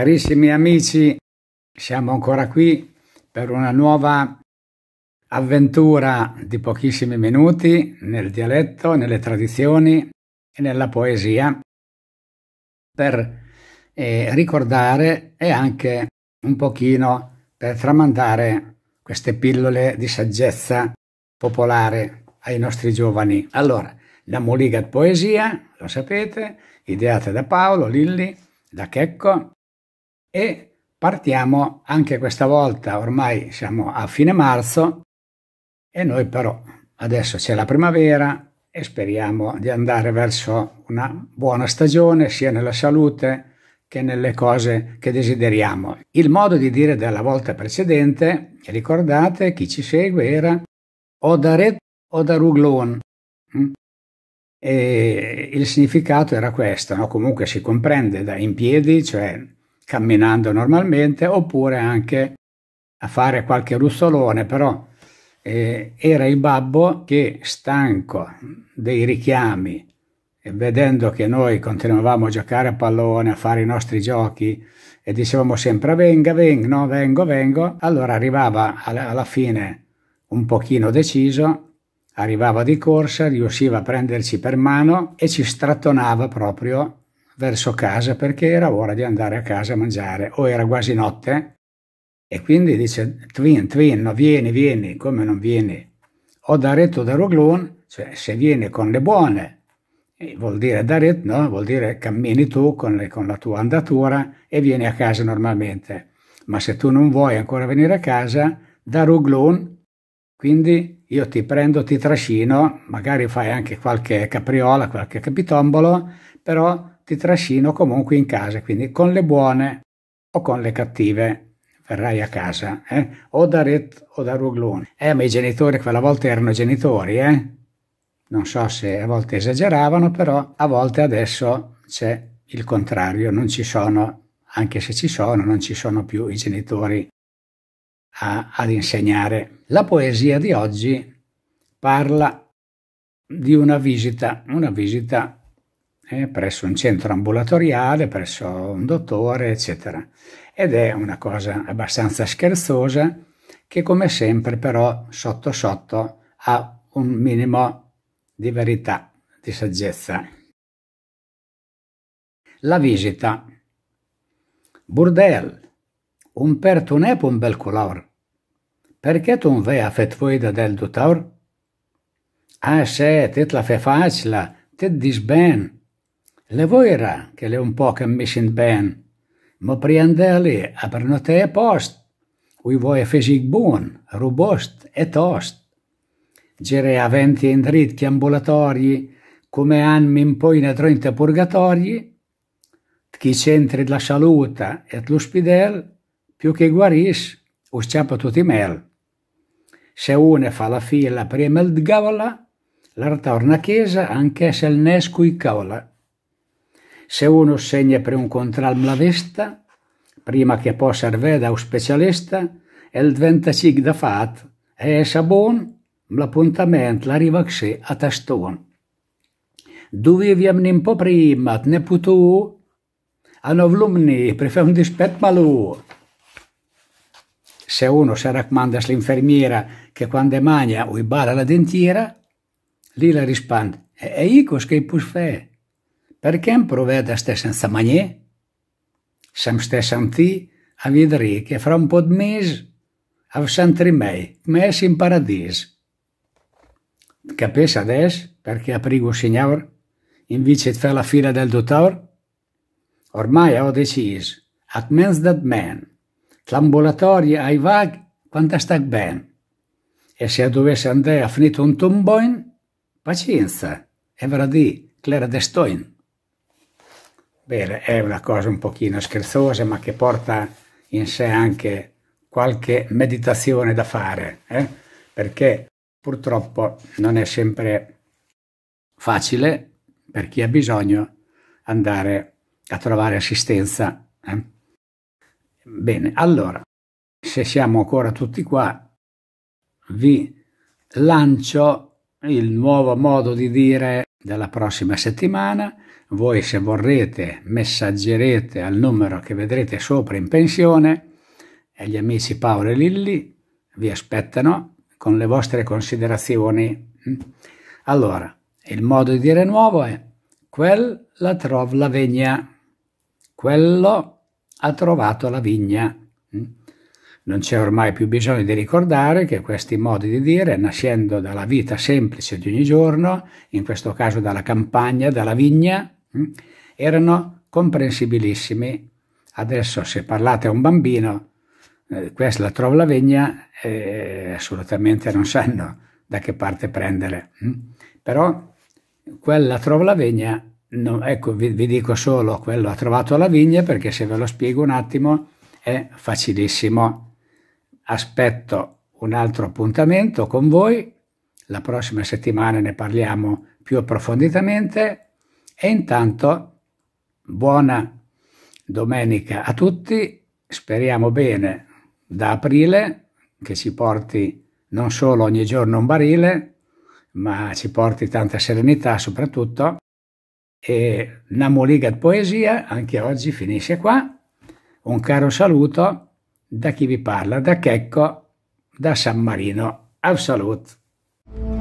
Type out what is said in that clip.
Carissimi amici, siamo ancora qui per una nuova avventura di pochissimi minuti nel dialetto, nelle tradizioni e nella poesia per eh, ricordare e anche un pochino per tramandare queste pillole di saggezza popolare ai nostri giovani. Allora, la Moligat Poesia, lo sapete, ideata da Paolo Lilli, da Checco, e partiamo anche questa volta, ormai siamo a fine marzo e noi però adesso c'è la primavera e speriamo di andare verso una buona stagione sia nella salute che nelle cose che desideriamo. Il modo di dire della volta precedente, ricordate chi ci segue, era o da re o da ruglon. Mm? E il significato era questo, no? comunque si comprende da in piedi, cioè camminando normalmente oppure anche a fare qualche russolone, però eh, era il babbo che stanco dei richiami e vedendo che noi continuavamo a giocare a pallone, a fare i nostri giochi e dicevamo sempre venga, venga, no, vengo, vengo, allora arrivava alla fine un pochino deciso arrivava di corsa, riusciva a prenderci per mano e ci strattonava proprio verso casa perché era ora di andare a casa a mangiare o era quasi notte e quindi dice Twin, Twin, no, vieni, vieni, come non vieni? Ho Daretto Daroglun, cioè se vieni con le buone, vuol dire Daret, no? vuol dire cammini tu con, le, con la tua andatura e vieni a casa normalmente. Ma se tu non vuoi ancora venire a casa, da Daroglun, quindi io ti prendo, ti trascino, magari fai anche qualche capriola, qualche capitombolo, però ti trascino comunque in casa, quindi con le buone o con le cattive verrai a casa, eh? o da Rit o da Ruglun. Eh, ma i genitori quella volta erano genitori, eh? Non so se a volte esageravano, però a volte adesso c'è il contrario, non ci sono, anche se ci sono, non ci sono più i genitori a, ad insegnare. La poesia di oggi parla di una visita, una visita eh, presso un centro ambulatoriale, presso un dottore, eccetera. Ed è una cosa abbastanza scherzosa che come sempre però sotto sotto ha un minimo di verità, di saggezza. La visita. Burdel, un per tu ne un bel color. Perché tu non vai a fetvoida del dottor? Ah, se, te la fai facile, te dis ben. Le voira che le un po' che missin ben, ma prendeli a pernotte e post, ui voi fisic buon, robust e tost. Gere a venti e dritti ambulatori, come anni in poi ne trenta purgatori, chi centri la salute e l'ospidel, più che guaris, usciapa tutti mel. Se uno fa la fila prima il gavola, l'art torna a chiesa anche se il nesco i cavola. Se uno segna per un contralm la vesta, prima che possa arrivare da un specialista, è il 25 da fat e è sabon l'appuntamento l'arriva così a tastone. Dovevi un po' prima, ne putu, hanno vlumni, per fare un dispetto malù. Se uno si raccomanda all'infermiera che quando mangia o bala la dentiera, lì la risponde, e io che puoi fare? perché prové d'estar sense maniera? Se'm està sentir a vidri che fra un po' a mesi avsantri més en paradís. Que pesa adesso perché aprigo senyor, en invece et fer la fila del doctor? Ormai ho oh, deciso, at menys d'et men, l'ambulatori ai vag quando sta ben. E se dovesse andare a finire un tomboin, pazienza, e verrà di, clera destoin. Bene, è una cosa un pochino scherzosa, ma che porta in sé anche qualche meditazione da fare, eh? perché purtroppo non è sempre facile per chi ha bisogno andare a trovare assistenza. Eh? Bene, allora, se siamo ancora tutti qua, vi lancio il nuovo modo di dire della prossima settimana voi se vorrete messaggerete al numero che vedrete sopra in pensione e gli amici Paolo e Lilli vi aspettano con le vostre considerazioni. Allora, il modo di dire nuovo è quel la trov la vigna, quello ha trovato la vigna. Non c'è ormai più bisogno di ricordare che questi modi di dire, nascendo dalla vita semplice di ogni giorno, in questo caso dalla campagna, dalla vigna, Mm? erano comprensibilissimi. Adesso se parlate a un bambino, eh, questa la trova la vigna, eh, assolutamente non sanno da che parte prendere. Hm? Però quella trova la vigna, no, ecco vi, vi, dico solo quello ha trovato la vigna perché se ve lo spiego un attimo è facilissimo. Aspetto un altro appuntamento con voi, la prossima settimana ne parliamo più approfonditamente e intanto buona domenica a tutti, speriamo bene da aprile che ci porti non solo ogni giorno un barile, ma ci porti tanta serenità soprattutto. E Namuligat Poesia anche oggi finisce qua. Un caro saluto da chi vi parla, da Checco, da San Marino. Al saluto!